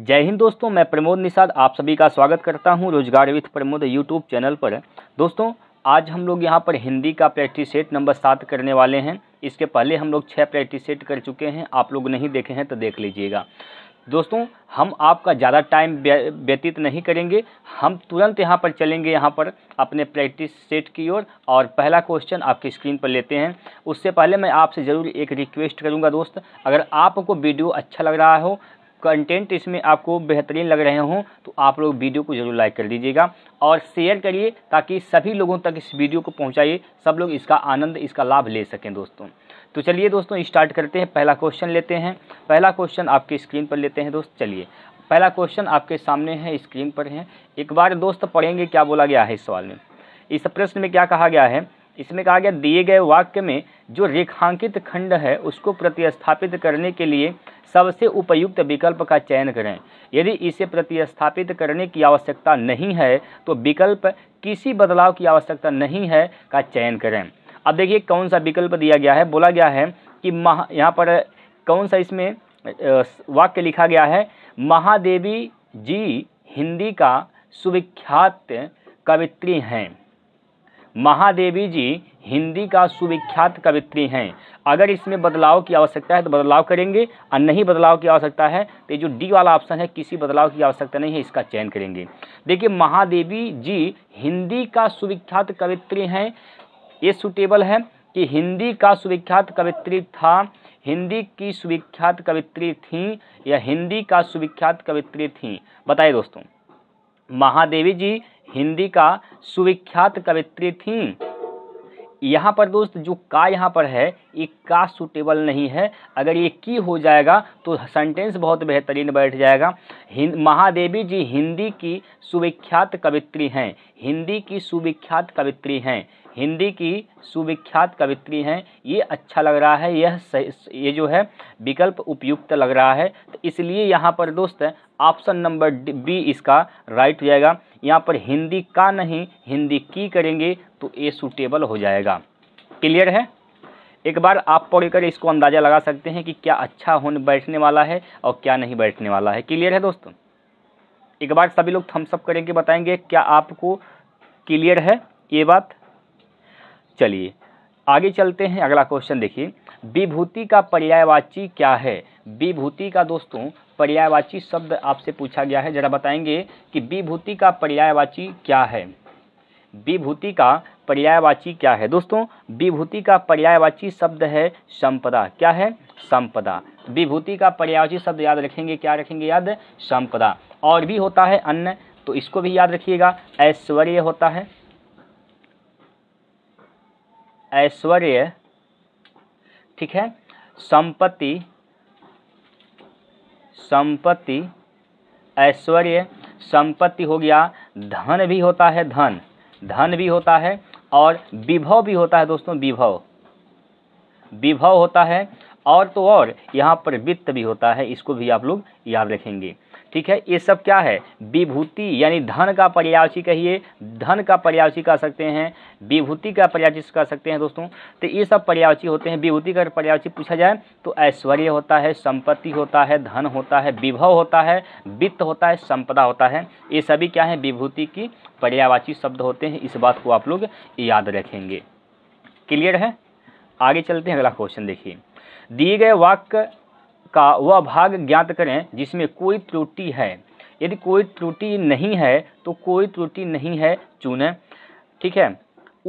जय हिंद दोस्तों मैं प्रमोद निषाद आप सभी का स्वागत करता हूं रोजगार विथ प्रमोद यूट्यूब चैनल पर दोस्तों आज हम लोग यहां पर हिंदी का प्रैक्टिस सेट नंबर सात करने वाले हैं इसके पहले हम लोग छः प्रैक्टिस सेट कर चुके हैं आप लोग नहीं देखे हैं तो देख लीजिएगा दोस्तों हम आपका ज़्यादा टाइम व्यतीत नहीं करेंगे हम तुरंत यहाँ पर चलेंगे यहाँ पर अपने प्रैक्टिस सेट की ओर और, और पहला क्वेश्चन आपकी स्क्रीन पर लेते हैं उससे पहले मैं आपसे ज़रूर एक रिक्वेस्ट करूँगा दोस्त अगर आपको वीडियो अच्छा लग रहा हो कंटेंट इसमें आपको बेहतरीन लग रहे हों तो आप लोग वीडियो को जरूर लाइक कर दीजिएगा और शेयर करिए ताकि सभी लोगों तक इस वीडियो को पहुंचाइए सब लोग इसका आनंद इसका लाभ ले सकें दोस्तों तो चलिए दोस्तों स्टार्ट करते हैं पहला क्वेश्चन लेते हैं पहला क्वेश्चन आपके स्क्रीन पर लेते हैं दोस्त चलिए पहला क्वेश्चन आपके सामने है स्क्रीन पर है एक बार दोस्त पढ़ेंगे क्या बोला गया है इस सवाल में इस प्रश्न में क्या कहा गया है इसमें कहा गया दिए गए वाक्य में जो रेखांकित खंड है उसको प्रतिस्थापित करने के लिए सबसे उपयुक्त विकल्प का चयन करें यदि इसे प्रतिस्थापित करने की आवश्यकता नहीं है तो विकल्प किसी बदलाव की आवश्यकता नहीं है का चयन करें अब देखिए कौन सा विकल्प दिया गया है बोला गया है कि महा यहाँ पर कौन सा इसमें वाक्य लिखा गया है महादेवी जी हिंदी का सुविख्यात कवित्री हैं महादेवी जी हिंदी का सुविख्यात कवित्री हैं अगर इसमें बदलाव की आवश्यकता है तो बदलाव करेंगे और नहीं बदलाव की आवश्यकता है तो जो डी वाला ऑप्शन है किसी बदलाव की आवश्यकता नहीं है इसका चयन करेंगे देखिए महादेवी जी हिंदी का सुविख्यात कवित्री हैं ये सुटेबल है कि हिंदी का सुविख्यात कवित्री था हिंदी की सुविख्यात कवित्री थी या हिंदी का सुविख्यात कवित्री थी बताइए दोस्तों महादेवी जी हिंदी का सुविख्यात कवित्री थी यहाँ पर दोस्त जो का यहाँ पर है ये का सुटेबल नहीं है अगर ये की हो जाएगा तो सेंटेंस बहुत बेहतरीन बैठ जाएगा हिंद महादेवी जी हिंदी की सुविख्यात कवित्री हैं हिंदी की सुविख्यात कवित्री हैं हिंदी की सुविख्यात कवित्री हैं ये अच्छा लग रहा है यह ये जो है विकल्प उपयुक्त लग रहा है तो इसलिए यहाँ पर दोस्त ऑप्शन नंबर बी इसका राइट हो जाएगा यहाँ पर हिंदी का नहीं हिंदी की करेंगे तो ए सूटेबल हो जाएगा क्लियर है एक बार आप पढ़कर इसको अंदाज़ा लगा सकते हैं कि क्या अच्छा होने बैठने वाला है और क्या नहीं बैठने वाला है क्लियर है दोस्तों एक बार सभी लोग थम्सअप करेंगे बताएंगे क्या आपको क्लियर है ये बात चलिए आगे चलते हैं अगला क्वेश्चन देखिए विभूति का पर्यायवाची क्या है विभूति का दोस्तों पर्यायवाची शब्द आपसे पूछा गया है जरा बताएंगे कि विभूति का पर्यायवाची क्या है विभूति का पर्यायवाची क्या है दोस्तों विभूति का पर्यायवाची शब्द है संपदा क्या है संपदा विभूति का पर्यायवाची शब्द याद रखेंगे क्या रखेंगे याद संपदा और भी होता है अन्न तो इसको भी याद रखिएगा ऐश्वर्य होता है ऐश्वर्य ठीक है संपत्ति संपत्ति ऐश्वर्य संपत्ति हो गया धन भी होता है धन धन भी होता है और विभव भी होता है दोस्तों विभव विभव होता है और तो और यहाँ पर वित्त भी होता है इसको भी आप लोग याद रखेंगे ठीक है ये सब क्या है विभूति यानी धन का पर्यायवाची कहिए धन का पर्यायवाची कह सकते हैं विभूति का पर्यायवाची कह सकते हैं दोस्तों तो ये सब पर्यायवाची होते हैं विभूति का पर्यायवाची पूछा जाए तो ऐश्वर्य होता है संपत्ति होता है धन होता है विभव होता है वित्त होता है संपदा होता है ये सभी क्या है विभूति की पर्यायवाची शब्द होते हैं इस बात को आप लोग याद रखेंगे क्लियर है आगे चलते हैं अगला क्वेश्चन देखिए दिए गए वाक्य का वह भाग ज्ञात करें जिसमें कोई त्रुटि है यदि कोई त्रुटि नहीं है तो कोई त्रुटि नहीं है चुनें ठीक है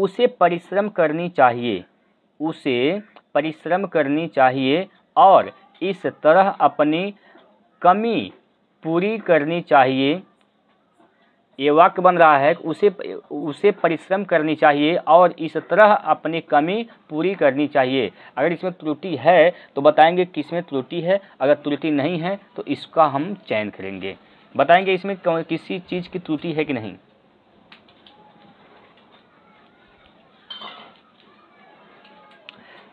उसे परिश्रम करनी चाहिए उसे परिश्रम करनी चाहिए और इस तरह अपनी कमी पूरी करनी चाहिए ये वाक्य बन रहा है उसे उसे परिश्रम करनी चाहिए और इस तरह अपनी कमी पूरी करनी चाहिए अगर इसमें त्रुटि है तो बताएंगे किसमें त्रुटि है अगर त्रुटि नहीं है तो इसका हम चयन करेंगे बताएंगे इसमें किसी चीज़ की त्रुटि है कि नहीं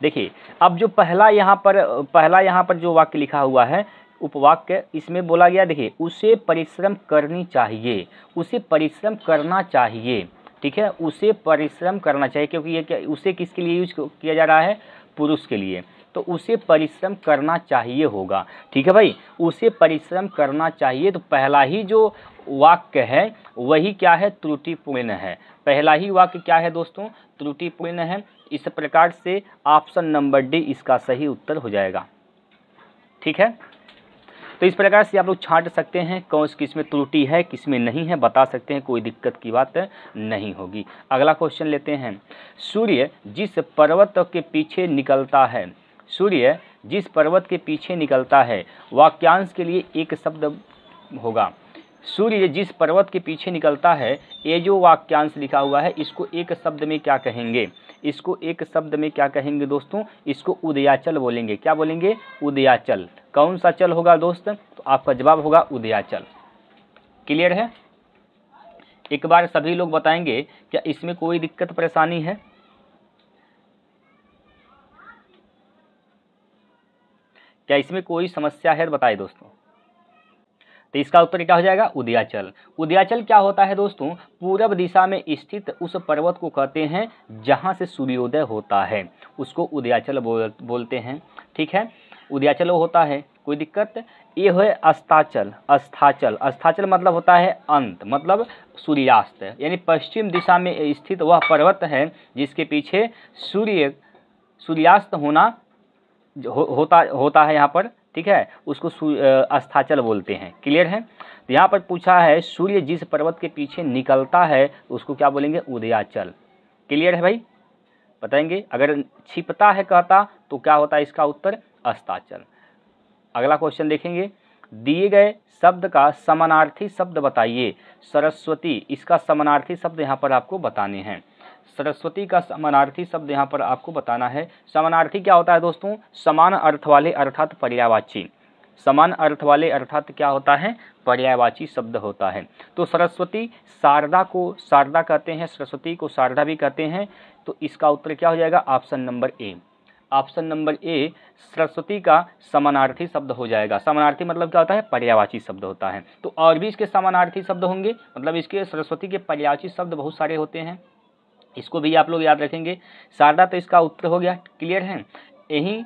देखिए अब जो पहला यहाँ पर पहला यहाँ पर जो वाक्य लिखा हुआ है उपवाक्य इसमें बोला गया देखिए उसे परिश्रम करनी चाहिए उसे परिश्रम करना चाहिए ठीक है उसे परिश्रम करना चाहिए क्योंकि ये क्या उसे किसके लिए यूज किया जा रहा है पुरुष के लिए तो उसे परिश्रम करना चाहिए होगा ठीक है भाई उसे परिश्रम करना चाहिए तो पहला ही जो वाक्य है वही क्या है त्रुटिपूर्ण है पहला ही वाक्य क्या है दोस्तों त्रुटिपूर्ण है इस प्रकार से ऑप्शन नंबर डी इसका सही उत्तर हो जाएगा ठीक है तो इस प्रकार से आप लोग छाट सकते हैं कौन किस में त्रुटि है किस में नहीं है बता सकते हैं कोई दिक्कत की बात नहीं होगी अगला क्वेश्चन लेते हैं सूर्य जिस पर्वत के पीछे निकलता है सूर्य जिस पर्वत के पीछे निकलता है वाक्यांश के लिए एक शब्द होगा सूर्य जिस पर्वत के पीछे निकलता है ये जो वाक्यांश लिखा हुआ है इसको एक शब्द में क्या कहेंगे इसको एक शब्द में क्या कहेंगे दोस्तों इसको उदयाचल बोलेंगे क्या बोलेंगे उदयाचल कौन सा चल होगा दोस्त तो आपका जवाब होगा उदयाचल क्लियर है एक बार सभी लोग बताएंगे क्या इसमें कोई दिक्कत परेशानी है क्या इसमें कोई समस्या है बताए दोस्तों तो इसका उत्तर क्या हो जाएगा उदयाचल उदयाचल क्या होता है दोस्तों पूर्व दिशा में स्थित उस पर्वत को कहते हैं जहाँ से सूर्योदय होता है उसको उदयाचल बोल बोलते हैं ठीक है उदयाचल होता है कोई दिक्कत ये है अस्ताचल अस्थाचल अस्थाचल मतलब होता है अंत मतलब सूर्यास्त यानी पश्चिम दिशा में स्थित वह पर्वत है जिसके पीछे सूर्य सूर्यास्त होना हो, होता होता है यहाँ पर ठीक है उसको अस्थाचल बोलते हैं क्लियर है तो यहाँ पर पूछा है सूर्य जिस पर्वत के पीछे निकलता है उसको क्या बोलेंगे उदयाचल क्लियर है भाई बताएंगे अगर छिपता है कहता तो क्या होता है इसका उत्तर अस्ताचल अगला क्वेश्चन देखेंगे दिए गए शब्द का समानार्थी शब्द बताइए सरस्वती इसका समानार्थी शब्द यहाँ पर आपको बताने हैं सरस्वती का समानार्थी शब्द यहाँ पर आपको बताना है समानार्थी क्या होता है दोस्तों समान अर्थ वाले अर्थात पर्यावाची समान अर्थ वाले अर्थात क्या होता है पर्यायवाची शब्द होता है तो सरस्वती शारदा को शारदा कहते हैं सरस्वती को शारदा भी कहते हैं तो इसका उत्तर क्या हो जाएगा option number A option number A Saraswati का समानार्थी शब्द हो जाएगा समानार्थी मतलब क्या होता है पर्यावाची शब्द होता है तो और भी इसके समानार्थी शब्द होंगे मतलब इसके सरस्वती के पर्यावाची शब्द बहुत सारे होते हैं इसको भी आप लोग याद रखेंगे शारदा तो इसका उत्तर हो गया क्लियर है यही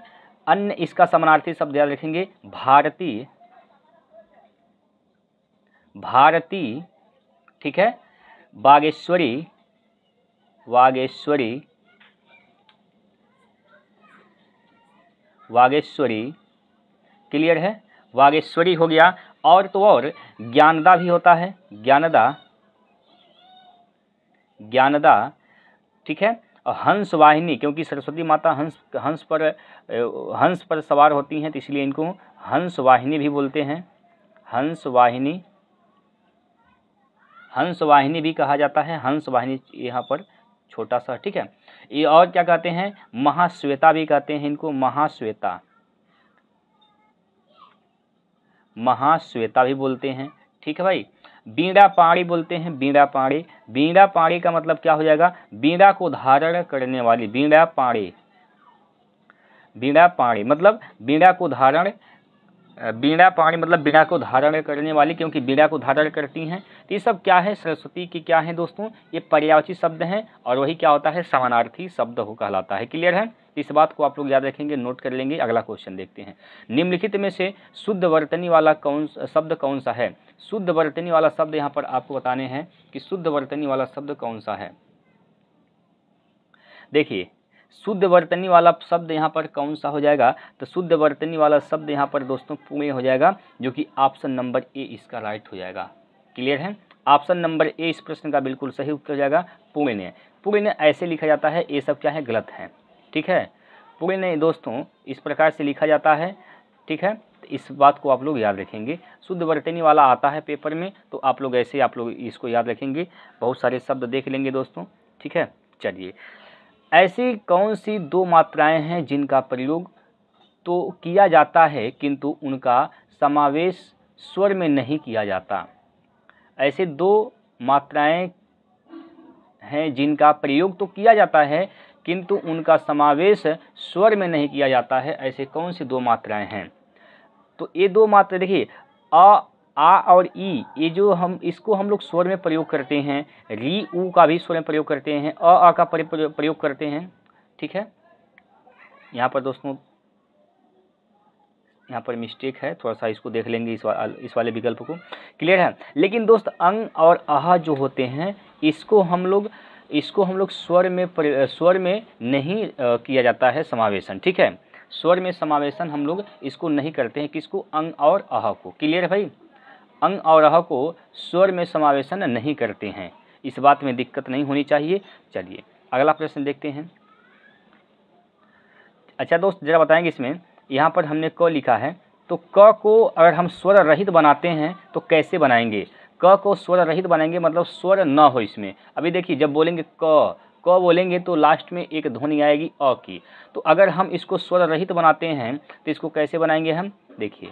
अन्य इसका समानार्थी शब्द याद रखेंगे भारतीय भारती ठीक है बागेश्वरी वागेश्वरी वागेश्वरी क्लियर है वागेश्वरी हो गया और तो और ज्ञानदा भी होता है ज्ञानदा ज्ञानदा ठीक है और हंस वाहिनी क्योंकि सरस्वती माता हंस हंस पर हंस पर सवार होती हैं तो इसलिए इनको हंस वाहिनी भी बोलते हैं हंस वाहिनी हंस वाहिनी भी कहा जाता है हंस वाहिनी यहाँ पर छोटा सा ठीक है ये और क्या कहते हैं महाश्वेता भी कहते हैं इनको महाश्वेता महाश्वेता भी बोलते हैं ठीक है भाई बीड़ा पाड़ी बोलते हैं बीड़ा पाड़ी बीड़ा पाड़ी का मतलब क्या हो जाएगा बीड़ा को धारण करने वाली बीड़ा पाड़ी बीड़ा पाड़ी मतलब बीड़ा को धारण बीड़ा पाणी मतलब बीड़ा को धारण करने वाली क्योंकि बीड़ा को धारण करती हैं तो ये सब क्या है सरस्वती की क्या है दोस्तों ये पर्यावची शब्द हैं और वही क्या होता है समानार्थी शब्द हो कहलाता है क्लियर है इस बात को आप लोग याद रखेंगे नोट कर लेंगे अगला क्वेश्चन देखते हैं निम्नलिखित में से शुद्ध वर्तनी वाला कौन शब्द कौन सा है शुद्ध वर्तनी वाला शब्द यहाँ पर आपको बताने हैं कि शुद्ध वर्तनी वाला शब्द कौन सा है देखिए शुद्ध वर्तनी वाला शब्द यहाँ पर कौन सा हो जाएगा तो शुद्ध वर्तनी वाला शब्द यहाँ पर दोस्तों पुणे हो जाएगा जो कि ऑप्शन नंबर ए इसका राइट हो जाएगा क्लियर है ऑप्शन नंबर ए इस प्रश्न का बिल्कुल सही उत्तर हो जाएगा पुणे ने ऐसे लिखा जाता है ये सब क्या है गलत है ठीक है पुणे दोस्तों इस प्रकार से लिखा जाता है ठीक है इस बात को आप लोग याद रखेंगे शुद्ध वर्तनी वाला आता है पेपर में तो आप लोग ऐसे आप लोग इसको याद रखेंगे बहुत सारे शब्द देख लेंगे दोस्तों ठीक है चलिए ऐसी कौन सी दो मात्राएं हैं जिनका प्रयोग तो किया जाता है किंतु उनका समावेश स्वर में नहीं किया जाता ऐसे दो मात्राएं हैं जिनका प्रयोग तो किया जाता है किंतु उनका समावेश स्वर में नहीं किया जाता है ऐसे कौन सी दो मात्राएं हैं तो ये दो मात्र देखिए अ आ और ई ये जो हम इसको हम लोग स्वर में प्रयोग करते हैं री ऊ का भी स्वर में प्रयोग करते हैं अ आ का प्रयोग करते हैं ठीक है यहाँ पर दोस्तों यहाँ पर मिस्टेक है थोड़ा सा इसको देख लेंगे इस वा, इस वाले विकल्प को क्लियर है लेकिन दोस्त अंग और आह जो होते हैं इसको हम लोग इसको हम लोग स्वर में स्वर में नहीं किया जाता है समावेशन ठीक है स्वर में समावेशन हम लोग इसको नहीं करते हैं किसको अंग और अह को क्लियर है भाई अंग और अह को स्वर में समावेशन नहीं करते हैं इस बात में दिक्कत नहीं होनी चाहिए चलिए अगला प्रश्न देखते हैं अच्छा दोस्त जरा बताएंगे इसमें यहाँ पर हमने क लिखा है तो क को अगर हम स्वर रहित बनाते हैं तो कैसे बनाएंगे क को स्वर रहित बनाएंगे मतलब स्वर न हो इसमें अभी देखिए जब बोलेंगे क क बोलेंगे तो लास्ट में एक ध्वनि आएगी अ की तो अगर हम इसको स्वर रहित बनाते हैं तो इसको कैसे बनाएंगे हम देखिए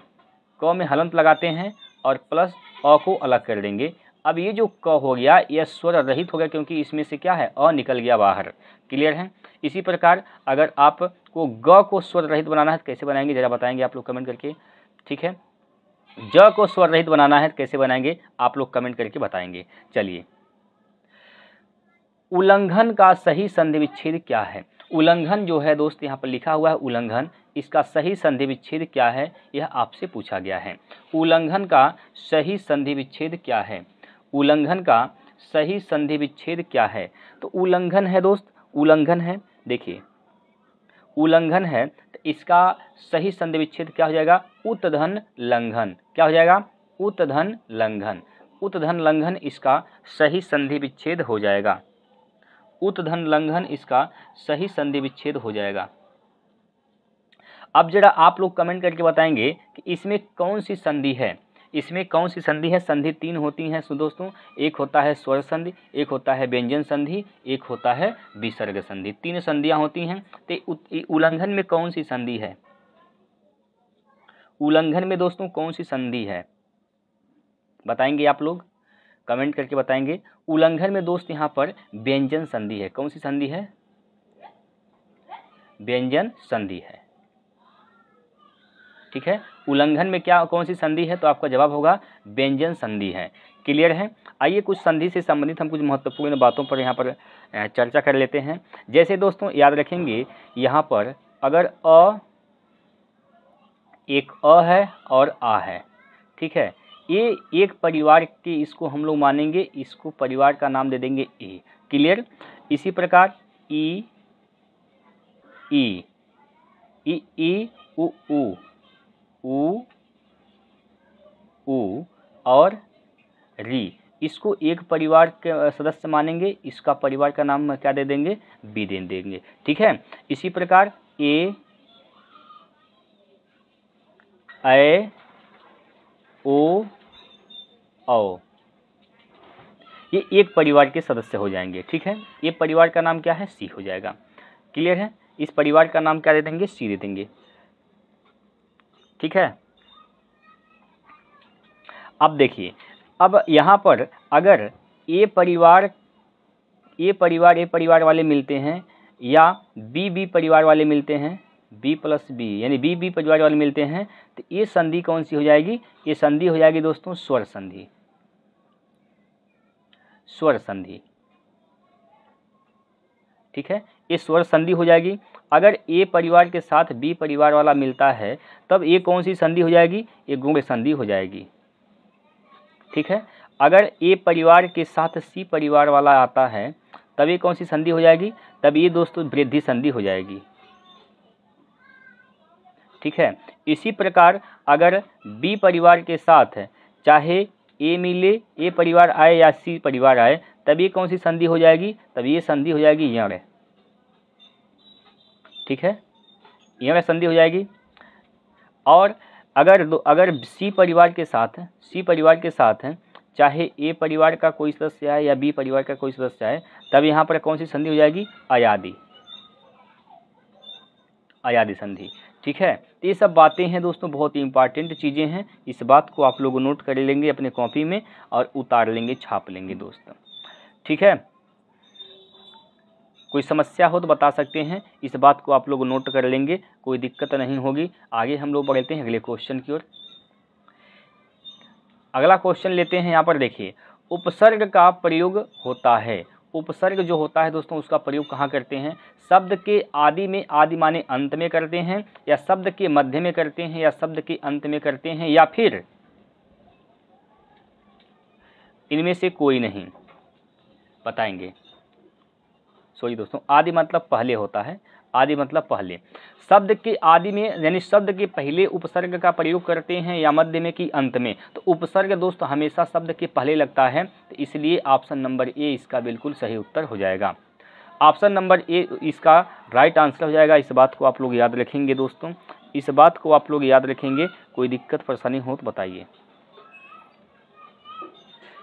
क में हलंत लगाते हैं और प्लस अ को अलग कर देंगे अब ये जो क हो गया यह स्वर रहित हो गया क्योंकि इसमें से क्या है अ निकल गया बाहर क्लियर है इसी प्रकार अगर आपको ग को स्वर रहित बनाना है तो कैसे बनाएंगे ज़रा बताएंगे आप लोग कमेंट करके ठीक है ज को स्वर रहित बनाना है तो कैसे बनाएंगे आप लोग कमेंट करके बताएंगे चलिए उल्लंघन का सही संधि विच्छेद क्या है उल्लंघन जो है दोस्त यहाँ पर लिखा हुआ है उल्लंघन इसका सही संधि विच्छेद क्या है यह आपसे पूछा गया है उल्लंघन का सही संधि विच्छेद क्या है उल्लंघन का सही संधि विच्छेद क्या है तो उल्लंघन है दोस्त उल्लंघन है देखिए उल्लंघन है तो इसका सही संधि विच्छेद क्या हो जाएगा उतधन लंघन क्या हो जाएगा उत्तधन लंघन उत्तधन लंघन इसका सही संधि विच्छेद हो जाएगा उत्धन लंघन इसका सही संधि विच्छेद हो जाएगा अब जरा आप लोग कमेंट करके बताएंगे कि इसमें कौन सी संधि है इसमें कौन सी संधि है संधि तीन होती हैं दोस्तों एक होता है स्वर संधि एक होता है व्यंजन संधि एक होता है विसर्ग संधि तीन संधियाँ होती हैं तो उल्लंघन में कौन सी संधि है उल्लंघन में दोस्तों कौन सी संधि है बताएंगे आप लोग कमेंट करके बताएंगे उल्लंघन में दोस्त यहाँ पर व्यंजन संधि है कौन सी संधि है व्यंजन संधि है ठीक है उल्लंघन में क्या कौन सी संधि है तो आपका जवाब होगा व्यंजन संधि है क्लियर है आइए कुछ संधि से संबंधित हम कुछ महत्वपूर्ण बातों पर यहाँ पर चर्चा कर लेते हैं जैसे दोस्तों याद रखेंगे यहाँ पर अगर अ एक अ है और आ है ठीक है ए एक परिवार के इसको हम लोग मानेंगे इसको परिवार का नाम दे देंगे ए क्लियर इसी प्रकार ई ई ई ई उ उ उ उ और री इसको एक परिवार के सदस्य मानेंगे इसका परिवार का नाम क्या दे देंगे बी दे देंगे ठीक है इसी प्रकार ए ए ओ औ ये एक परिवार के सदस्य हो जाएंगे ठीक है ये परिवार का नाम क्या है सी हो जाएगा क्लियर है इस परिवार का नाम क्या दे देंगे सी दे देंगे ठीक है अब देखिए अब यहाँ पर अगर ए परिवार ए परिवार ए परिवार वाले मिलते हैं या बी बी परिवार वाले मिलते हैं बी प्लस बी यानी बी बी परिवार वाले मिलते हैं तो ये संधि कौन सी हो जाएगी ये संधि हो जाएगी दोस्तों स्वर संधि स्वर संधि ठीक है ये स्वर संधि हो जाएगी अगर ए परिवार के साथ बी परिवार वाला मिलता है तब ये कौन सी संधि हो जाएगी ये गुण संधि हो जाएगी ठीक है अगर ए परिवार के साथ सी परिवार वाला आता है तब ये कौन सी संधि हो जाएगी तब ये दोस्तों वृद्धि संधि हो जाएगी ठीक है इसी प्रकार अगर बी परिवार के साथ चाहे ए मिले ए परिवार आए या सी परिवार आए तब ये कौन सी संधि हो जाएगी तब ये संधि हो जाएगी यण ठीक है यण संधि हो जाएगी और अगर अगर सी परिवार के साथ सी परिवार के साथ हैं चाहे ए परिवार का कोई सदस्य आए या बी परिवार का कोई सदस्य आए तब यहाँ पर कौन सी संधि हो जाएगी अयादि अयादी संधि ठीक है तो ये सब बातें हैं दोस्तों बहुत ही इंपॉर्टेंट चीज़ें हैं इस बात को आप लोग नोट कर लेंगे अपने कॉपी में और उतार लेंगे छाप लेंगे दोस्तों ठीक है कोई समस्या हो तो बता सकते हैं इस बात को आप लोग नोट कर लेंगे कोई दिक्कत नहीं होगी आगे हम लोग बढ़ते हैं अगले क्वेश्चन की ओर अगला क्वेश्चन लेते हैं यहाँ पर देखिए उपसर्ग का प्रयोग होता है उपसर्ग जो होता है दोस्तों उसका प्रयोग कहाँ करते हैं शब्द के आदि में आदि माने अंत में करते हैं या शब्द के मध्य में करते हैं या शब्द के अंत में करते हैं या फिर इनमें से कोई नहीं बताएंगे सॉरी दोस्तों आदि मतलब पहले होता है आदि मतलब पहले शब्द के आदि में यानी शब्द के पहले उपसर्ग का प्रयोग करते हैं या मध्य में कि अंत में तो उपसर्ग दोस्त हमेशा शब्द के पहले लगता है तो इसलिए ऑप्शन नंबर ए इसका बिल्कुल सही उत्तर हो जाएगा ऑप्शन नंबर ए इसका राइट आंसर हो जाएगा इस बात को आप लोग याद रखेंगे दोस्तों इस बात को आप लोग याद रखेंगे कोई दिक्कत परेशानी हो तो बताइए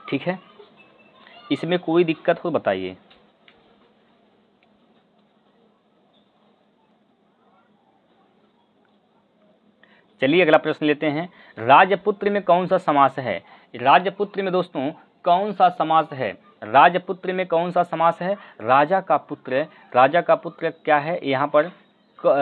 ठीक है इसमें कोई दिक्कत हो तो बताइए चलिए अगला प्रश्न लेते हैं राजपुत्र में कौन सा समास है राजपुत्र में दोस्तों कौन सा समास है राजपुत्र में कौन सा समास है राजा का पुत्र राजा का पुत्र क्या है यहाँ पर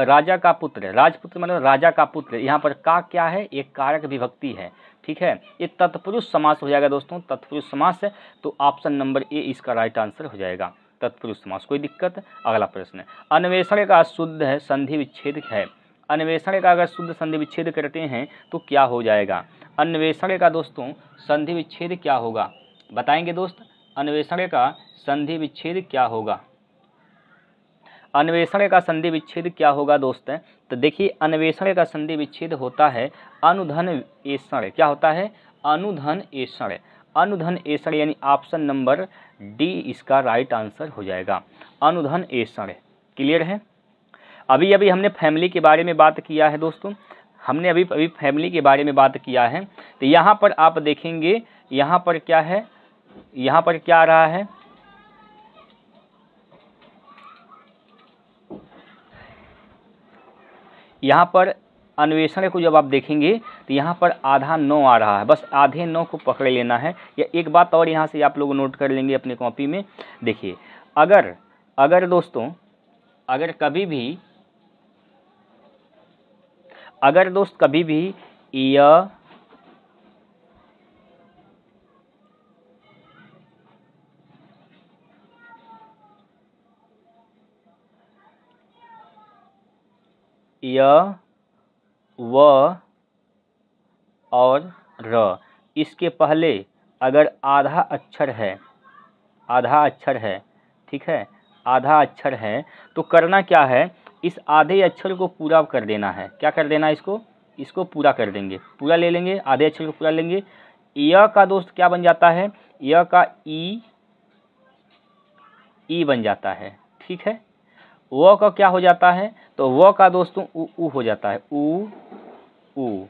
राजा का पुत्र राजपुत्र मतलब राजा का पुत्र यहाँ पर का क्या है एक कारक विभक्ति है ठीक है ये तत्पुरुष समास हो जाएगा दोस्तों तत्पुरुष समास है तो ऑप्शन नंबर ए इसका राइट आंसर हो जाएगा तत्पुरुष समास कोई दिक्कत अगला प्रश्न अन्वेषण का शुद्ध है संधि विच्छेद है अन्वेषण का अगर शुद्ध संधि विच्छेद करते हैं तो क्या हो जाएगा अन्वेषण का दोस्तों संधि विच्छेद क्या होगा बताएंगे दोस्त अन्वेषण का संधि विच्छेद क्या होगा अन्वेषण का संधि विच्छेद क्या होगा दोस्त तो देखिए अन्वेषण का संधि विच्छेद होता है अनुधन ऐषण क्या होता है अनुधन ऐषण अनुधन एषण यानी ऑप्शन नंबर डी इसका राइट आंसर हो जाएगा अनुधन ऐषण क्लियर है अभी अभी हमने फैमिली के बारे में बात किया है दोस्तों हमने अभी अभी फैमिली के बारे में बात किया है तो यहाँ पर आप देखेंगे यहाँ पर क्या है यहाँ पर क्या आ रहा है यहाँ पर अन्वेषण को जब आप देखेंगे तो यहाँ पर आधा नौ आ रहा है बस आधे नौ को पकड़ लेना है या एक बात और यहाँ से आप लोग नोट कर लेंगे अपने कॉपी में देखिए अगर अगर दोस्तों अगर कभी भी अगर दोस्त कभी भी य व और र इसके पहले अगर आधा अक्षर है आधा अक्षर है ठीक है आधा अक्षर है तो करना क्या है इस आधे अक्षर को पूरा कर देना है क्या कर देना है इसको इसको पूरा कर देंगे पूरा ले लेंगे आधे अक्षर को पूरा लेंगे य का दोस्त क्या बन जाता है य का ई ई बन जाता है ठीक है व का क्या हो जाता है तो व का दोस्तों उ, उ हो जाता है उ उ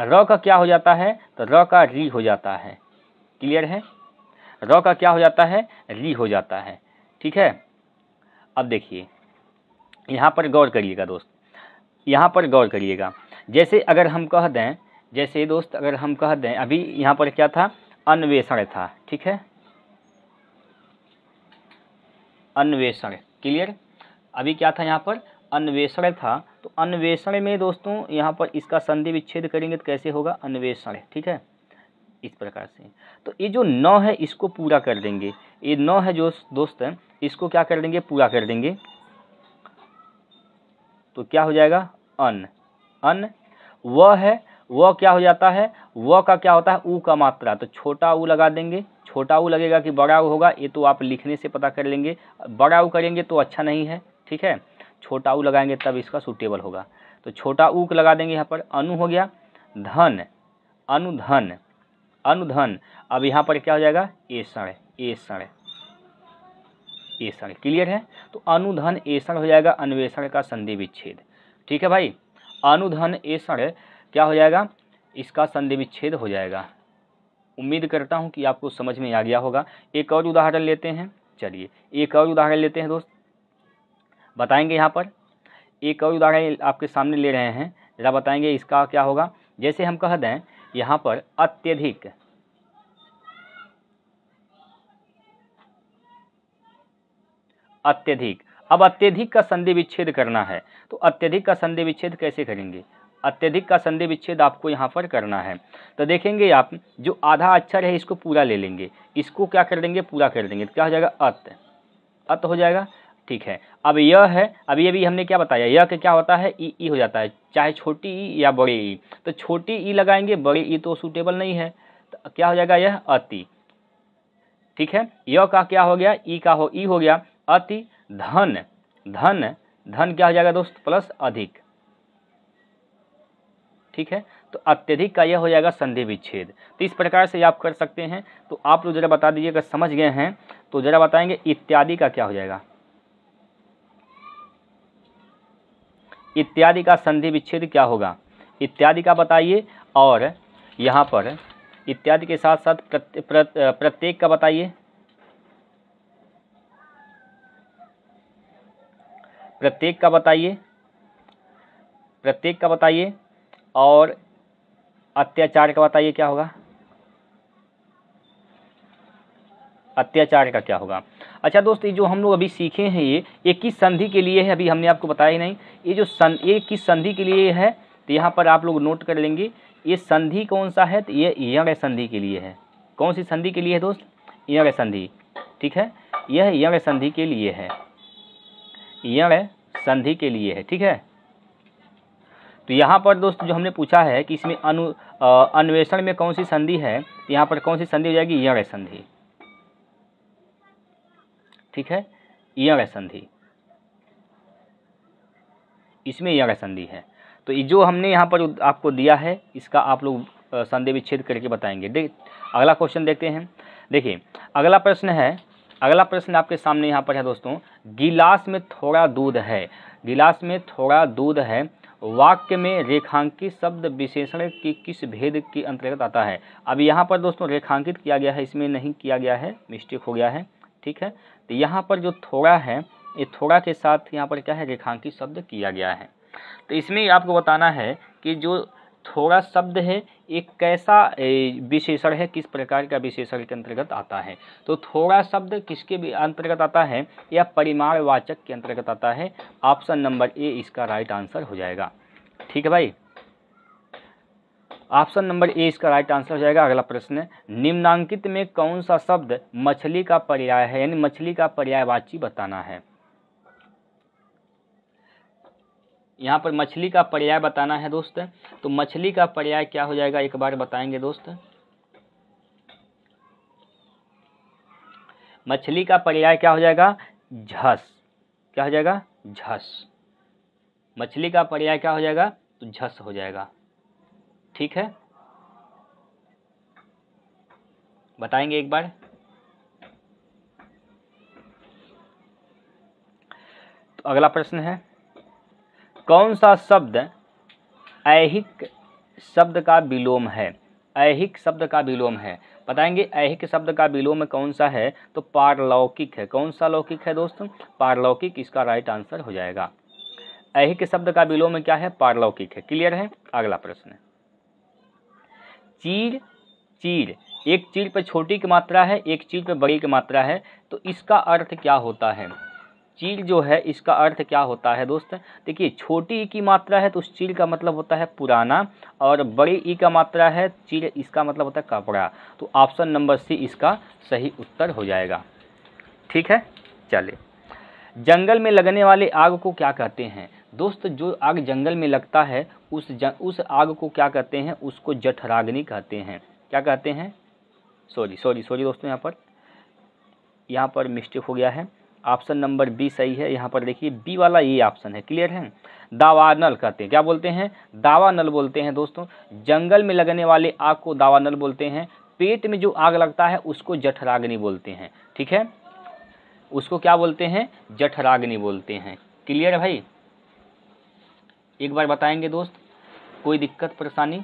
र का क्या हो जाता है तो र का री हो जाता है क्लियर है र का क्या हो जाता है री हो जाता है ठीक है अब देखिए यहाँ पर गौर करिएगा दोस्त यहाँ पर गौर करिएगा जैसे अगर हम कह दें जैसे दोस्त अगर हम कह दें अभी यहाँ पर क्या था अन्वेषण था ठीक है अन्वेषण क्लियर अभी क्या था यहाँ पर अन्वेषण था तो अन्वेषण में दोस्तों यहाँ पर इसका संधि विच्छेद करेंगे तो कैसे होगा अन्वेषण ठीक है इस प्रकार से तो ये जो नौ है इसको पूरा कर देंगे ये नौ है जो दोस्त इसको क्या कर देंगे पूरा कर देंगे तो क्या हो जाएगा अन अन व है व क्या हो जाता है व का क्या होता है ऊ का मात्रा तो छोटा ऊ लगा देंगे छोटा ऊ लगेगा कि बड़ा ऊ होगा ये तो आप लिखने से पता कर लेंगे बड़ा ऊ करेंगे तो अच्छा नहीं है ठीक है छोटा ऊ लगाएंगे तब इसका सूटेबल होगा तो छोटा ऊ लगा देंगे यहाँ पर अनु हो गया धन अनुधन अनुधन अब यहाँ पर क्या हो जाएगा एसण एसण एसण क्लियर है तो अनुधन एसण हो जाएगा अन्वेषण का संधि विच्छेद ठीक है भाई अनुधन एसण क्या हो जाएगा इसका संधि विच्छेद हो जाएगा उम्मीद करता हूँ कि आपको समझ में आ गया होगा एक और उदाहरण लेते हैं चलिए एक और उदाहरण लेते हैं दोस्त बताएंगे यहाँ पर एक और उदाहरण आपके सामने ले रहे हैं ज़रा बताएंगे इसका क्या होगा जैसे हम कह दें यहाँ पर अत्यधिक अत्यधिक अब अत्यधिक का संधि विच्छेद करना है तो अत्यधिक का संधि विच्छेद कैसे करेंगे अत्यधिक का संधि विच्छेद आपको यहाँ पर करना है तो देखेंगे आप जो आधा अक्षर है इसको पूरा ले लेंगे इसको क्या कर देंगे पूरा कर देंगे तो क्या हो जाएगा अत अत हो जाएगा ठीक है अब यह है अभी अभी हमने क्या बताया यह के क्या होता है ई ई हो जाता है चाहे छोटी ई या बड़े ई तो छोटी ई लगाएंगे बड़े ई तो सूटेबल नहीं है तो क्या हो जाएगा यह अति ठीक है य का क्या हो गया ई का हो ई हो गया अति धन धन धन क्या हो जाएगा दोस्त प्लस अधिक ठीक है तो अत्यधिक का यह हो जाएगा संधि विच्छेद तो इस प्रकार से आप कर सकते हैं तो आप लोग जरा बता दीजिए अगर समझ गए हैं तो जरा बताएंगे इत्यादि का क्या हो जाएगा इत्यादि का संधि विच्छेद क्या होगा इत्यादि का बताइए और यहाँ पर इत्यादि के साथ साथ प्रत्येक का बताइए प्रत्येक का बताइए प्रत्येक का बताइए और अत्याचार का बताइए क्या होगा अत्याचार का क्या होगा अच्छा दोस्त ये जो हम लोग अभी सीखे हैं ये एक किस संधि के लिए है अभी हमने आपको बताया ही नहीं ये जो सं ये किस संधि के लिए है तो यहाँ पर आप लोग नोट कर लेंगे ये संधि कौन सा है तो ये यंग संधि के लिए है कौन सी संधि के लिए है दोस्त यंग संधि ठीक है यह यंग संधि के लिए है यण संधि के लिए है ठीक है तो यहाँ पर दोस्तों जो हमने पूछा है कि इसमें अनु अन्वेषण में कौन सी संधि है तो यहाँ पर कौन सी संधि हो जाएगी यण संधि ठीक है यण संधि इसमें यण संधि है तो जो हमने यहाँ पर आपको दिया है इसका आप लोग संधि विच्छेद करके बताएंगे देख अगला क्वेश्चन देखते हैं देखिए अगला प्रश्न है अगला प्रश्न आपके सामने यहाँ पर है दोस्तों गिलास में थोड़ा दूध है गिलास में थोड़ा दूध है वाक्य में रेखांकित शब्द विशेषण के किस भेद के अंतर्गत आता है अब यहाँ पर दोस्तों रेखांकित किया गया है इसमें नहीं किया गया है मिस्टेक हो गया है ठीक है तो यहाँ पर जो थोड़ा है ये थोड़ा के साथ यहाँ पर क्या है रेखांकित शब्द किया गया है तो इसमें आपको बताना है कि जो थोड़ा शब्द है एक कैसा विशेषण है किस प्रकार का विशेषण के अंतर्गत आता है तो थोड़ा शब्द किसके अंतर्गत आता है या परिमाणवाचक के अंतर्गत आता है ऑप्शन नंबर ए इसका राइट आंसर हो जाएगा ठीक है भाई ऑप्शन नंबर ए इसका राइट आंसर हो जाएगा अगला प्रश्न निम्नांकित में कौन सा शब्द मछली का पर्याय है यानी मछली का पर्यायवाची बताना है यहाँ पर मछली का पर्याय बताना है दोस्त तो मछली का पर्याय क्या हो जाएगा एक बार बताएंगे दोस्त मछली का पर्याय क्या हो जाएगा झस क्या हो जाएगा झस मछली का पर्याय क्या हो जाएगा तो झस हो जाएगा ठीक है बताएंगे एक बार तो अगला प्रश्न है कौन सा शब्द ऐहिक शब्द का विलोम है ऐहिक शब्द का विलोम है बताएंगे ऐहिक शब्द का विलोम कौन सा है तो पारलौकिक है कौन सा लौकिक है दोस्तों पारलौकिक इसका राइट आंसर हो जाएगा ऐहिक शब्द का विलोम क्या है पारलौकिक है क्लियर है अगला प्रश्न चीर चीर एक चीर पर छोटी की मात्रा है एक चीर पर बड़ी की मात्रा है तो इसका अर्थ क्या होता है चील जो है इसका अर्थ क्या होता है दोस्त देखिए छोटी ई की मात्रा है तो उस चील का मतलब होता है पुराना और बड़ी ई का मात्रा है चील इसका मतलब होता है कपड़ा तो ऑप्शन नंबर सी इसका सही उत्तर हो जाएगा ठीक है चले जंगल में लगने वाले आग को क्या कहते हैं दोस्त जो आग जंगल में लगता है उस जंग, उस आग को क्या कहते हैं उसको जठराग्नि कहते हैं क्या कहते हैं सॉरी सॉरी सॉरी दोस्तों यहाँ पर यहाँ पर मिस्टेक हो गया है ऑप्शन नंबर बी सही है यहाँ पर देखिए बी वाला ये ऑप्शन है क्लियर है दावानल कहते हैं क्या बोलते हैं दावानल बोलते हैं दोस्तों जंगल में लगने वाले आग को दावानल बोलते हैं पेट में जो आग लगता है उसको जठराग्नि बोलते हैं ठीक है उसको क्या बोलते हैं जठराग्नि बोलते हैं क्लियर है भाई एक बार बताएंगे दोस्त कोई दिक्कत परेशानी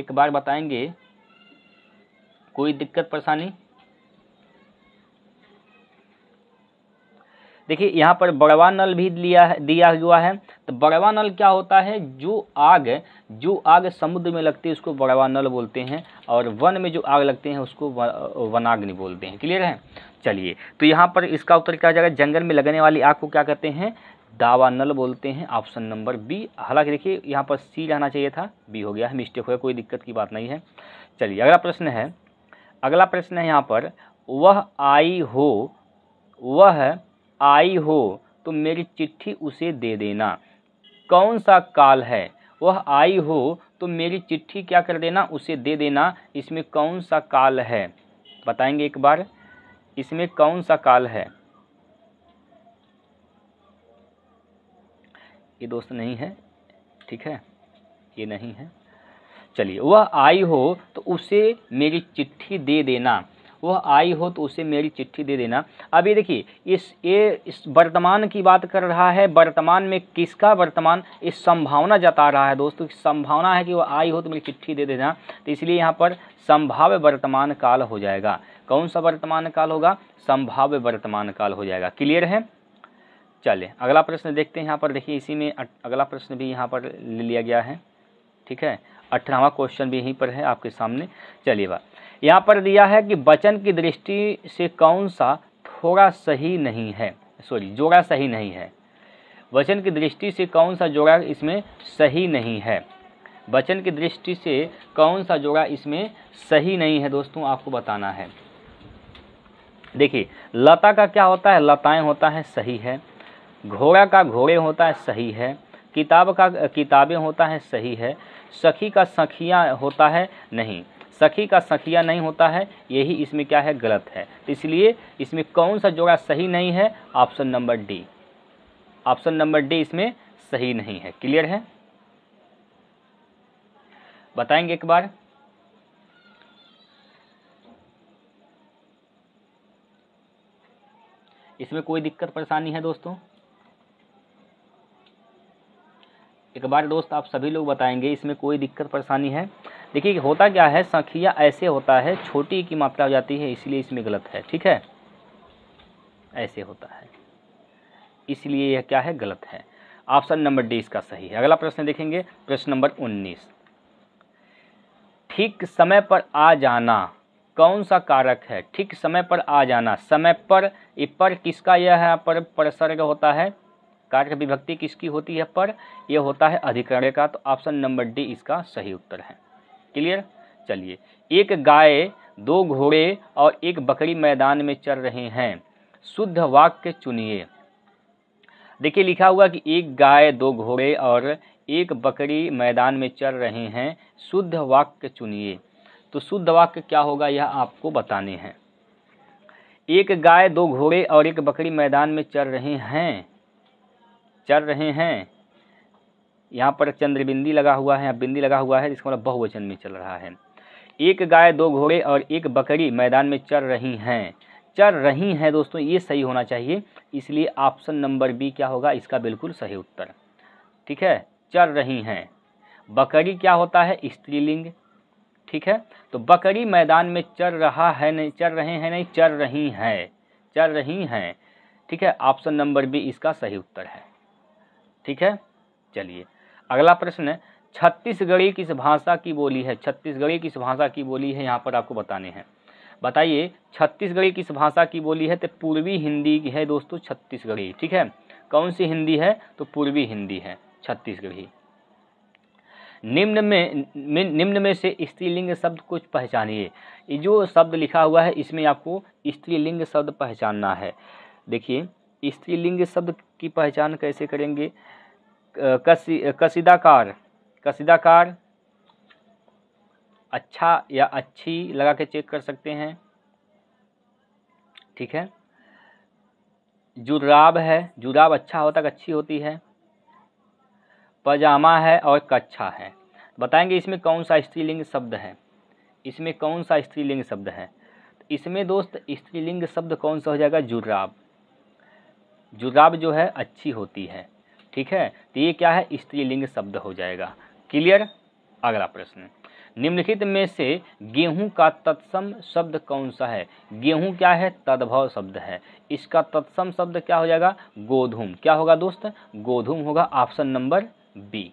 एक बार बताएंगे कोई दिक्कत परेशानी देखिए यहाँ पर बड़वा नल भी लिया है दिया हुआ है तो बड़वा नल क्या होता है जो आग जो आग समुद्र में लगती है उसको बड़वा नल बोलते हैं और वन में जो आग लगते हैं उसको वनाग्नि बोलते हैं क्लियर है चलिए तो यहाँ पर इसका उत्तर क्या जाएगा जंगल में लगने वाली आग को क्या कहते हैं दावा नल बोलते हैं ऑप्शन नंबर बी हालांकि देखिए यहाँ पर सी रहना चाहिए था बी हो गया है मिस्टेक हो गया कोई दिक्कत की बात नहीं है चलिए अगला प्रश्न है अगला प्रश्न है यहाँ पर वह आई हो वह आई हो तो मेरी चिट्ठी उसे दे देना कौन सा काल है वह आई हो तो मेरी चिट्ठी क्या कर देना उसे दे देना इसमें कौन सा काल है बताएंगे एक बार इसमें कौन सा काल है ये दोस्त नहीं है ठीक है ये नहीं है चलिए वह आई हो तो उसे मेरी चिट्ठी दे देना वह आई हो तो उसे मेरी चिट्ठी दे देना अब ये देखिए इस ये इस वर्तमान की बात कर रहा है वर्तमान में किसका वर्तमान इस संभावना जता रहा है दोस्तों संभावना है कि वह आई हो तो मेरी चिट्ठी दे देना तो इसलिए यहाँ पर संभाव्य वर्तमान काल हो जाएगा कौन सा वर्तमान काल होगा संभाव्य वर्तमान काल हो जाएगा क्लियर है चले अगला प्रश्न देखते हैं यहाँ पर देखिए इसी में अगला प्रश्न भी यहाँ पर ले लिया गया है ठीक है अठारहवा क्वेश्चन भी यहीं पर है आपके सामने चलिए यहाँ पर दिया है कि वचन की दृष्टि से कौन सा थोड़ा सही नहीं है सॉरी जोड़ा सही नहीं है वचन की दृष्टि से कौन सा जोड़ा इसमें सही नहीं है वचन की दृष्टि से कौन सा जोड़ा इसमें सही नहीं है दोस्तों आपको बताना है देखिए लता का क्या होता है लताएं होता है सही है घोड़ा का घोड़े होता है सही है किताब का किताबें होता है सही है सखी का सखिया होता है नहीं सखी का सखिया नहीं होता है यही इसमें क्या है गलत है तो इसलिए इसमें कौन सा जोड़ा सही नहीं है option number D option number D इसमें सही नहीं है क्लियर है बताएंगे एक बार इसमें कोई दिक्कत परेशानी है दोस्तों एक बार दोस्त आप सभी लोग बताएंगे इसमें कोई दिक्कत परेशानी है देखिए होता क्या है संखिया ऐसे होता है छोटी की मात्रा हो जाती है इसलिए इसमें गलत है ठीक है ऐसे होता है इसलिए यह क्या है गलत है ऑप्शन नंबर डी इसका सही है अगला प्रश्न देखेंगे प्रश्न नंबर उन्नीस ठीक समय पर आ जाना कौन सा कारक है ठीक समय पर आ जाना समय पर ये पर किसका यह है पर परसर्ग होता है कार्य विभक्ति किसकी होती है पर यह होता है अधिकरण का तो ऑप्शन नंबर डी इसका सही उत्तर है क्लियर चलिए एक गाय दो घोड़े और एक बकरी मैदान में चल रहे हैं शुद्ध वाक्य चुनिए देखिए लिखा हुआ कि एक गाय दो घोड़े और एक बकरी मैदान में चल रहे हैं शुद्ध वाक्य चुनिए तो शुद्ध वाक्य क्या होगा यह आपको बताने हैं एक गाय दो घोड़े और एक बकरी मैदान में चल रहे हैं चल रहे हैं यहाँ पर चंद्रबिंदी लगा हुआ है बिंदी लगा हुआ है जिसका मतलब बहुवचन में चल रहा है एक गाय दो घोड़े और एक बकरी मैदान में चल रही हैं चल रही हैं दोस्तों ये सही होना चाहिए इसलिए ऑप्शन नंबर बी क्या होगा इसका बिल्कुल सही उत्तर ठीक है चल रही हैं बकरी क्या होता है स्त्रीलिंग ठीक है तो बकरी मैदान में चल रहा है नहीं चल रहे हैं नहीं चल रही हैं चल रही हैं ठीक है ऑप्शन नंबर बी इसका सही उत्तर है ठीक है चलिए अगला प्रश्न है छत्तीसगढ़ी किस भाषा की बोली है छत्तीसगढ़ी किस भाषा की बोली है यहाँ पर आपको बताने हैं बताइए छत्तीसगढ़ी किस भाषा की बोली है तो पूर्वी हिंदी है दोस्तों छत्तीसगढ़ी ठीक है कौन सी हिंदी है तो पूर्वी हिंदी है छत्तीसगढ़ी निम्न में निम्न में से स्त्रीलिंग शब्द कुछ पहचानिए जो शब्द लिखा हुआ है इसमें आपको स्त्रीलिंग शब्द पहचानना है देखिए स्त्रीलिंग शब्द की पहचान कैसे करेंगे कसी कसीदाकार कसीदाकार अच्छा या अच्छी लगा के चेक कर सकते हैं ठीक है जुराब है जुराब अच्छा होता है अच्छी होती है पजामा है और कच्छा है बताएंगे इसमें कौन सा स्त्रीलिंग शब्द है इसमें कौन सा स्त्रीलिंग शब्द है इसमें दोस्त स्त्रीलिंग शब्द कौन सा हो जाएगा जुर्राब जुराब जो है अच्छी होती है ठीक है तो ये क्या है स्त्रीलिंग शब्द हो जाएगा क्लियर अगला प्रश्न निम्नलिखित में से गेहूं का तत्सम शब्द कौन सा है गेहूं क्या है तद्भव शब्द है इसका तत्सम शब्द क्या हो जाएगा गोधूम क्या होगा दोस्त गोधूम होगा ऑप्शन नंबर बी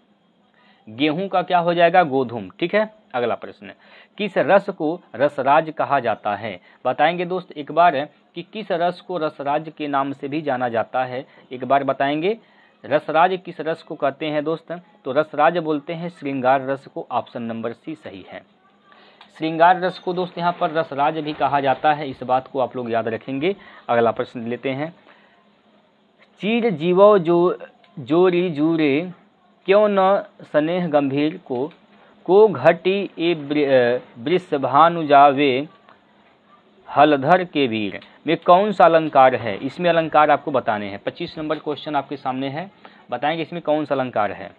गेहूं का क्या हो जाएगा गोधूम ठीक है अगला प्रश्न किस रस को रसराज कहा जाता है बताएंगे दोस्त एक बार कि किस रस को रसराज के नाम से भी जाना जाता है एक बार बताएंगे रसराज किस रस को कहते हैं दोस्त तो रसराज बोलते हैं श्रृंगार रस को ऑप्शन नंबर सी सही है श्रृंगार रस को दोस्त यहाँ पर रसराज भी कहा जाता है इस बात को आप लोग याद रखेंगे अगला प्रश्न लेते हैं चीर जीवो जो जोरी जूरे क्यों न स्नेह गंभीर को को घटी ए वृषभानुजावे हलधर के वीर में कौन सा अलंकार है इसमें अलंकार आपको बताने हैं पच्चीस नंबर क्वेश्चन आपके सामने है बताएंगे इसमें कौन सा अलंकार है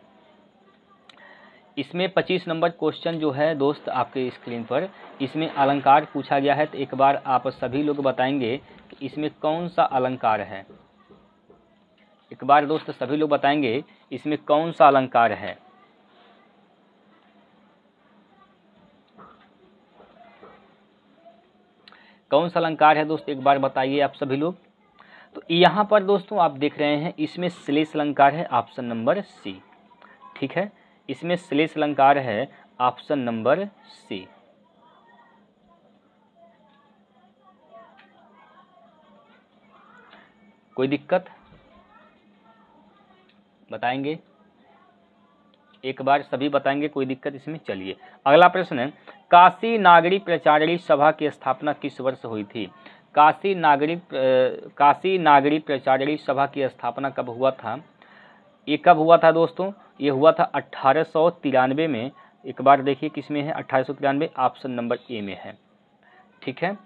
इसमें पच्चीस नंबर क्वेश्चन जो है दोस्त आपके स्क्रीन पर इसमें अलंकार पूछा गया है तो एक बार आप सभी लोग बताएंगे कि इसमें कौन सा अलंकार है एक बार दोस्त सभी लोग बताएंगे इसमें कौन सा अलंकार है कौन सा अलंकार है दोस्त एक बार बताइए आप सभी लोग तो यहाँ पर दोस्तों आप देख रहे हैं इसमें श्लेष अलंकार है ऑप्शन नंबर सी ठीक है इसमें श्लेष अलंकार है ऑप्शन नंबर सी कोई दिक्कत बताएंगे एक बार सभी बताएंगे कोई दिक्कत इसमें चलिए अगला प्रश्न है काशी नागरी प्रचारणी सभा की स्थापना किस वर्ष हुई थी काशी नागरी काशी नागरी प्रचारणी सभा की स्थापना कब हुआ था ये कब हुआ था दोस्तों ये हुआ था अट्ठारह में एक बार देखिए किस में है अट्ठारह ऑप्शन नंबर ए में है ठीक है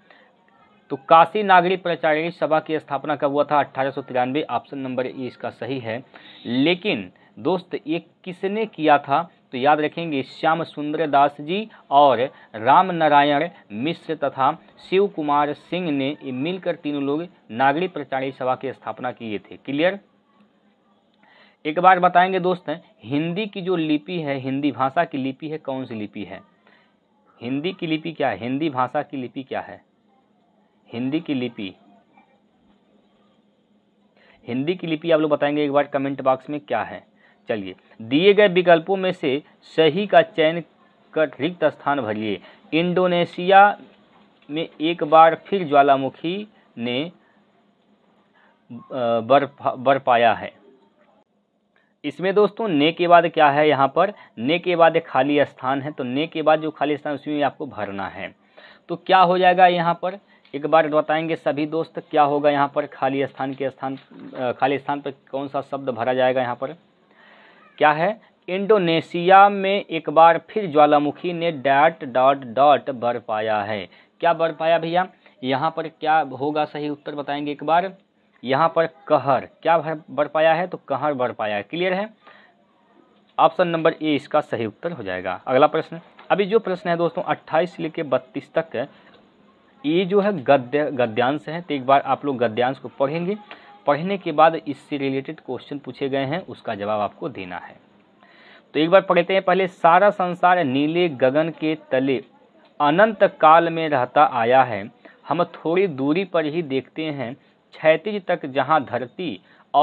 तो काशी नागरी प्रचारणी सभा की स्थापना कब हुआ था अट्ठारह ऑप्शन नंबर ए इसका सही है लेकिन दोस्त ये किसने किया था तो याद रखेंगे श्याम सुंदर दास जी और राम नारायण मिश्र तथा शिव कुमार सिंह ने मिलकर तीनों लोग नागरी प्रचारी सभा की स्थापना किए थे क्लियर एक बार बताएंगे दोस्त हिंदी की जो लिपि है हिंदी भाषा की लिपि है कौन सी लिपि है हिंदी की लिपि क्या है हिंदी भाषा की लिपि क्या है हिंदी की लिपि हिंदी की लिपि आप लोग बताएंगे एक बार कमेंट बॉक्स में क्या है चलिए दिए गए विकल्पों में से सही का चयन कर रिक्त स्थान भरिए इंडोनेशिया में एक बार फिर ज्वालामुखी ने बर्फ पाया है इसमें दोस्तों ने के बाद क्या है यहाँ पर ने के बाद एक खाली स्थान है तो ने के बाद जो खाली स्थान उसमें आपको भरना है तो क्या हो जाएगा यहाँ पर एक बार बताएंगे सभी दोस्त क्या होगा यहाँ पर खाली स्थान के स्थान खाली स्थान पर कौन सा शब्द भरा जाएगा यहाँ पर क्या है इंडोनेशिया में एक बार फिर ज्वालामुखी ने डैट डॉट डॉट बर पाया है क्या बर पाया भैया यहाँ पर क्या होगा सही उत्तर बताएंगे एक बार यहाँ पर कहर क्या बर बढ़ पाया है तो कहर बढ़ पाया है क्लियर है ऑप्शन नंबर ए इसका सही उत्तर हो जाएगा अगला प्रश्न अभी जो प्रश्न है दोस्तों 28 से लेकर बत्तीस तक है ये जो है गद्य गद्यांश है तो एक बार आप लोग गद्यांश को पढ़ेंगे पढ़ने के बाद इससे रिलेटेड क्वेश्चन पूछे गए हैं उसका जवाब आपको देना है तो एक बार पढ़ते हैं पहले सारा संसार नीले गगन के तले अनंत काल में रहता आया है हम थोड़ी दूरी पर ही देखते हैं क्षैतिज तक जहाँ धरती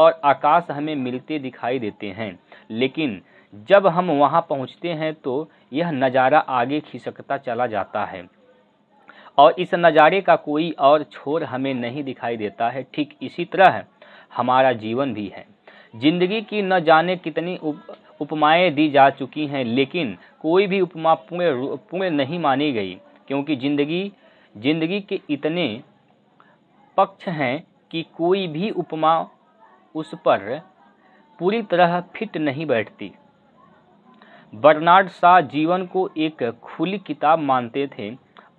और आकाश हमें मिलते दिखाई देते हैं लेकिन जब हम वहाँ पहुँचते हैं तो यह नज़ारा आगे खिसकता चला जाता है और इस नज़ारे का कोई और छोर हमें नहीं दिखाई देता है ठीक इसी तरह हमारा जीवन भी है जिंदगी की न जाने कितनी उप, उपमाएं दी जा चुकी हैं लेकिन कोई भी उपमा पूरे पूरे नहीं मानी गई क्योंकि जिंदगी जिंदगी के इतने पक्ष हैं कि कोई भी उपमा उस पर पूरी तरह फिट नहीं बैठती बर्नार्ड शाह जीवन को एक खुली किताब मानते थे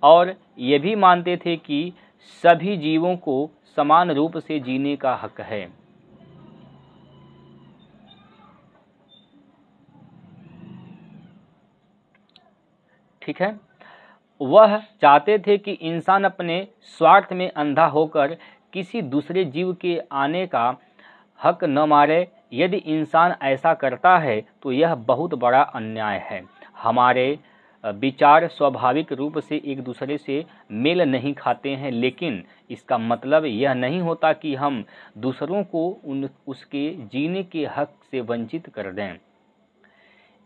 और ये भी मानते थे कि सभी जीवों को समान रूप से जीने का हक है ठीक है वह चाहते थे कि इंसान अपने स्वार्थ में अंधा होकर किसी दूसरे जीव के आने का हक न मारे यदि इंसान ऐसा करता है तो यह बहुत बड़ा अन्याय है हमारे विचार स्वाभाविक रूप से एक दूसरे से मेल नहीं खाते हैं लेकिन इसका मतलब यह नहीं होता कि हम दूसरों को उन उसके जीने के हक से वंचित कर दें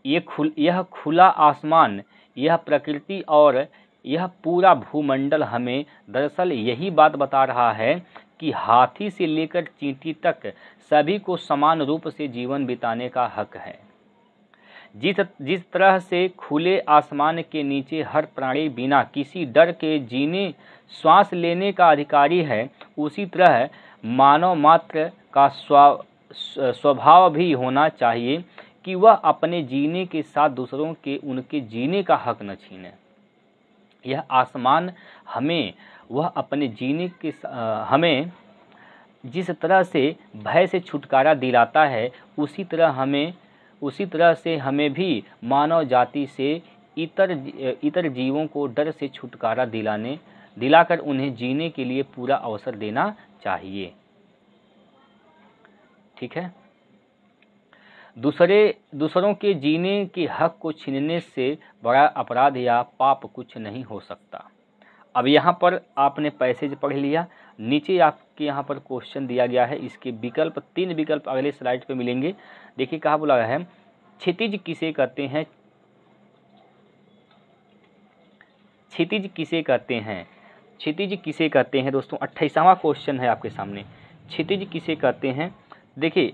ये खुल यह खुला आसमान यह प्रकृति और यह पूरा भूमंडल हमें दरअसल यही बात बता रहा है कि हाथी से लेकर चींटी तक सभी को समान रूप से जीवन बिताने का हक है जिस जिस तरह से खुले आसमान के नीचे हर प्राणी बिना किसी डर के जीने श्वास लेने का अधिकारी है उसी तरह मानव मात्र का स्वा स्वभाव भी होना चाहिए कि वह अपने जीने के साथ दूसरों के उनके जीने का हक न छीने यह आसमान हमें वह अपने जीने के हमें जिस तरह से भय से छुटकारा दिलाता है उसी तरह हमें उसी तरह से हमें भी मानव जाति से इतर इतर जीवों को डर से छुटकारा दिलाने दिलाकर उन्हें जीने के लिए पूरा अवसर देना चाहिए ठीक है दूसरे दूसरों के जीने के हक को छीनने से बड़ा अपराध या पाप कुछ नहीं हो सकता अब यहाँ पर आपने पैसेज पढ़ लिया नीचे आपके यहाँ पर क्वेश्चन दिया गया है इसके विकल्प तीन विकल्प अगले स्लाइड पे मिलेंगे देखिए कहा बोला है क्षितिज किसे कहते हैं क्षितिज किसे कहते हैं क्षितिज किसे कहते हैं दोस्तों अट्ठाईसवां क्वेश्चन है आपके सामने क्षितिज किसे कहते हैं देखिए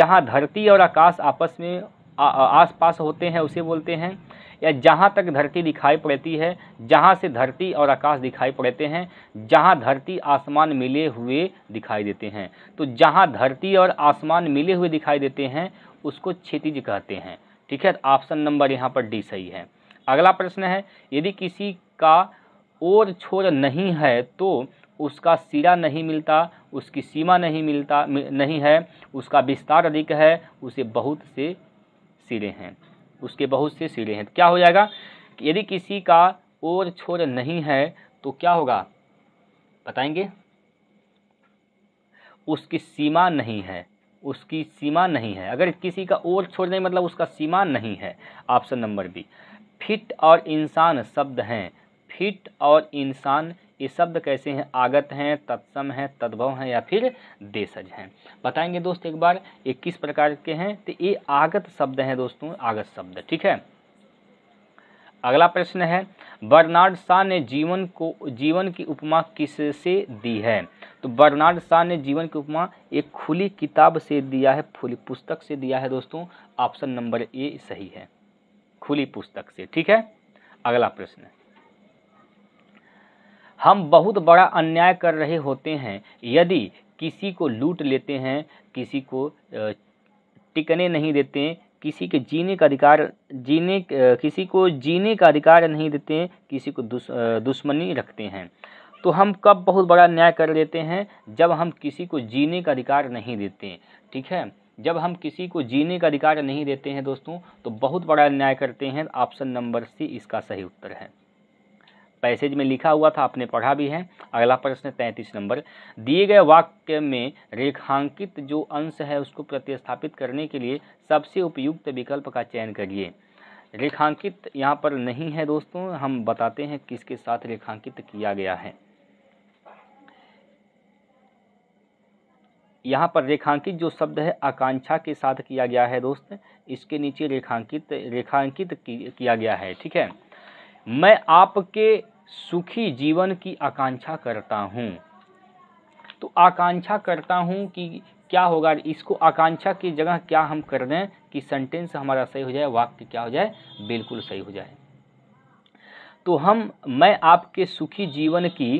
जहाँ धरती और आकाश आपस में आसपास आस पास होते हैं उसे बोलते हैं या जहाँ तक धरती दिखाई पड़ती है जहाँ से धरती और आकाश दिखाई पड़ते हैं जहाँ धरती आसमान मिले हुए दिखाई देते हैं तो जहाँ धरती और आसमान मिले हुए दिखाई देते हैं उसको क्षितिज कहते हैं ठीक है तो ऑप्शन नंबर यहाँ पर डी सही है अगला प्रश्न है यदि किसी का और छोर नहीं है तो उसका सिरा नहीं मिलता उसकी सीमा नहीं मिलता नहीं है उसका विस्तार अधिक है उसे बहुत से सिरे हैं उसके बहुत से सिरे हैं तो क्या हो जाएगा यदि किसी का और छोर नहीं है तो क्या होगा बताएंगे उसकी सीमा नहीं है उसकी सीमा नहीं है अगर किसी का और छोड़ नहीं मतलब उसका सीमा नहीं है ऑप्शन नंबर बी फिट और इंसान शब्द हैं फिट और इंसान ये शब्द कैसे हैं आगत हैं तत्सम हैं तद्भव हैं या फिर देशज हैं बताएंगे दोस्त एक बार ये किस प्रकार के हैं तो ये आगत शब्द हैं दोस्तों आगत शब्द ठीक है अगला प्रश्न है बर्नार्ड शाह ने जीवन को जीवन की उपमा किससे दी है तो बर्नार्ड शाह ने जीवन की उपमा एक खुली किताब से दिया है खुली पुस्तक से दिया है दोस्तों ऑप्शन नंबर ए सही है खुली पुस्तक से ठीक है अगला प्रश्न हम बहुत बड़ा अन्याय कर रहे होते हैं यदि किसी को लूट लेते हैं किसी को टिकने नहीं देते किसी के जीने का अधिकार जीने किसी को जीने का अधिकार नहीं देते किसी को दुश, दुश्मनी रखते हैं तो हम कब बहुत बड़ा न्याय कर लेते हैं जब हम किसी को जीने का अधिकार नहीं देते ठीक है जब हम किसी को जीने का अधिकार नहीं देते हैं दोस्तों तो बहुत बड़ा न्याय करते हैं ऑप्शन नंबर सी इसका सही उत्तर है पैसेज में लिखा हुआ था आपने पढ़ा भी है अगला प्रश्न तैंतीस नंबर दिए गए वाक्य में रेखांकित जो अंश है उसको प्रतिस्थापित करने के लिए सबसे उपयुक्त विकल्प का चयन करिए रेखांकित यहाँ पर नहीं है दोस्तों हम बताते हैं किसके साथ रेखांकित किया गया है यहाँ पर रेखांकित जो शब्द है आकांक्षा के साथ किया गया है दोस्त इसके नीचे रेखांकित रेखांकित किया गया है ठीक है मैं आपके सुखी जीवन की आकांक्षा करता हूँ तो आकांक्षा करता हूँ कि क्या होगा इसको आकांक्षा की जगह क्या हम कर दें कि सेंटेंस हमारा सही हो जाए वाक्य क्या हो जाए बिल्कुल सही हो जाए तो हम मैं आपके सुखी जीवन की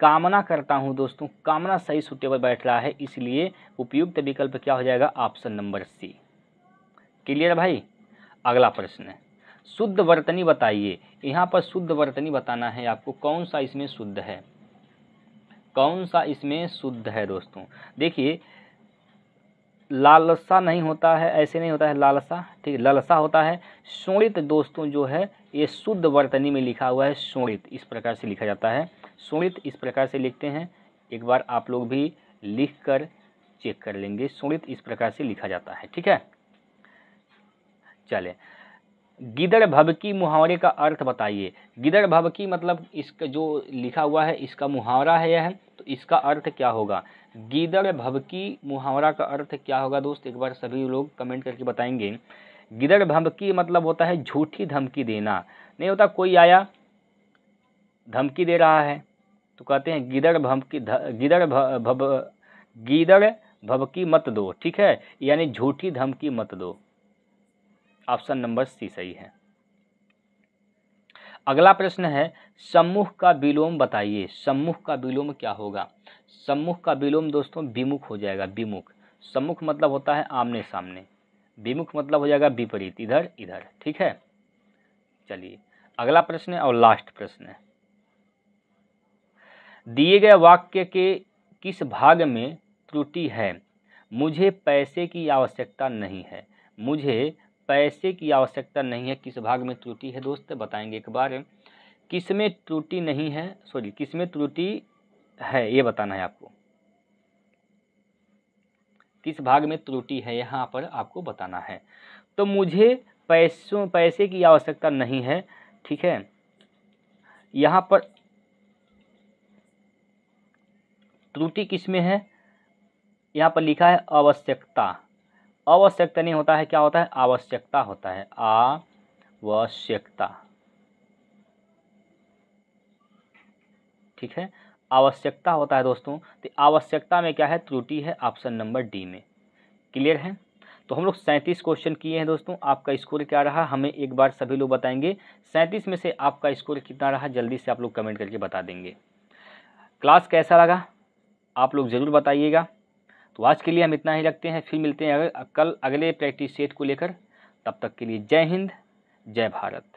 कामना करता हूँ दोस्तों कामना सही सुटेबल बैठ रहा है इसलिए उपयुक्त विकल्प क्या हो जाएगा ऑप्शन नंबर सी क्लियर भाई अगला प्रश्न है शुद्ध वर्तनी बताइए यहाँ पर शुद्ध वर्तनी बताना है आपको कौन सा इसमें शुद्ध है कौन सा इसमें शुद्ध है दोस्तों देखिए लालसा नहीं होता है ऐसे नहीं होता है लालसा ठीक है लालसा होता है शोणित दोस्तों जो है ये शुद्ध वर्तनी में लिखा हुआ है शोणित इस प्रकार से लिखा जाता है शोणित इस प्रकार से लिखते हैं एक बार आप लोग भी लिख कर चेक कर लेंगे शोणित इस प्रकार से लिखा जाता है ठीक है चले गिदड़ भबकी मुहावरे का अर्थ बताइए गिदड़ भबकी मतलब इसका जो लिखा हुआ है इसका मुहावरा है यह तो इसका अर्थ क्या होगा गिदड़ भबकी मुहावरा का अर्थ क्या होगा दोस्त एक बार सभी लोग कमेंट करके बताएंगे गिदड़ भबकी मतलब होता है झूठी धमकी देना नहीं होता कोई आया धमकी दे रहा है तो कहते हैं गिदड़ भमकी गिदड़ भब गिदड़ भबकी मत दो ठीक है यानी झूठी धमकी मत दो ऑप्शन नंबर सी सही है अगला प्रश्न है सम्मुख का विलोम बताइए सम्मुख का विलोम क्या होगा सम्मुख का विलोम दोस्तों विमुख हो जाएगा विमुख सम्मुख मतलब होता है आमने सामने विमुख मतलब हो जाएगा विपरीत इधर इधर ठीक है चलिए अगला प्रश्न है और लास्ट प्रश्न है दिए गए वाक्य के किस भाग में त्रुटि है मुझे पैसे की आवश्यकता नहीं है मुझे पैसे की आवश्यकता नहीं है किस भाग में त्रुटि है दोस्त बताएंगे एक बार किस में त्रुटि नहीं है सॉरी किस में त्रुटि है ये बताना है आपको किस भाग में त्रुटि है यहाँ पर आपको बताना है तो मुझे पैसों पैसे की आवश्यकता नहीं है ठीक है यहाँ पर त्रुटि किस में है यहाँ पर लिखा है आवश्यकता आवश्यकता नहीं होता है क्या होता है आवश्यकता होता है आवश्यकता ठीक है आवश्यकता होता है दोस्तों तो आवश्यकता में क्या है त्रुटि है ऑप्शन नंबर डी में क्लियर है तो हम लोग सैंतीस क्वेश्चन किए हैं दोस्तों आपका स्कोर क्या रहा हमें एक बार सभी लोग बताएंगे सैंतीस में से आपका स्कोर कितना रहा जल्दी से आप लोग कमेंट करके बता देंगे क्लास कैसा लगा आप लोग ज़रूर बताइएगा तो आज के लिए हम इतना ही रखते हैं फिर मिलते हैं अगर कल अगले प्रैक्टिस सेट को लेकर तब तक के लिए जय हिंद जय भारत